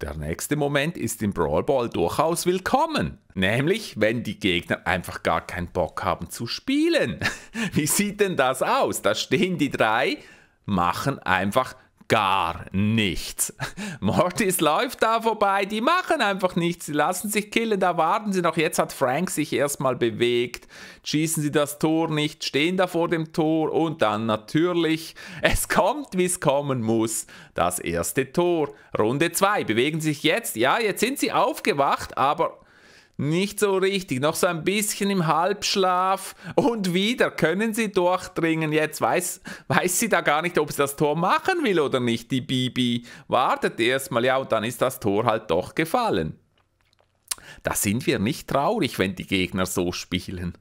Der nächste Moment ist im Brawl Ball durchaus willkommen. Nämlich, wenn die Gegner einfach gar keinen Bock haben zu spielen. Wie sieht denn das aus? Da stehen die drei, machen einfach gar nichts. Mortis läuft da vorbei, die machen einfach nichts, sie lassen sich killen, da warten sie noch. Jetzt hat Frank sich erstmal bewegt, schießen sie das Tor nicht, stehen da vor dem Tor und dann natürlich, es kommt, wie es kommen muss, das erste Tor. Runde 2, bewegen sich jetzt, ja, jetzt sind sie aufgewacht, aber nicht so richtig, noch so ein bisschen im Halbschlaf und wieder können sie durchdringen. Jetzt weiß, weiß sie da gar nicht, ob sie das Tor machen will oder nicht, die Bibi. Wartet erstmal, ja, und dann ist das Tor halt doch gefallen. Da sind wir nicht traurig, wenn die Gegner so spielen.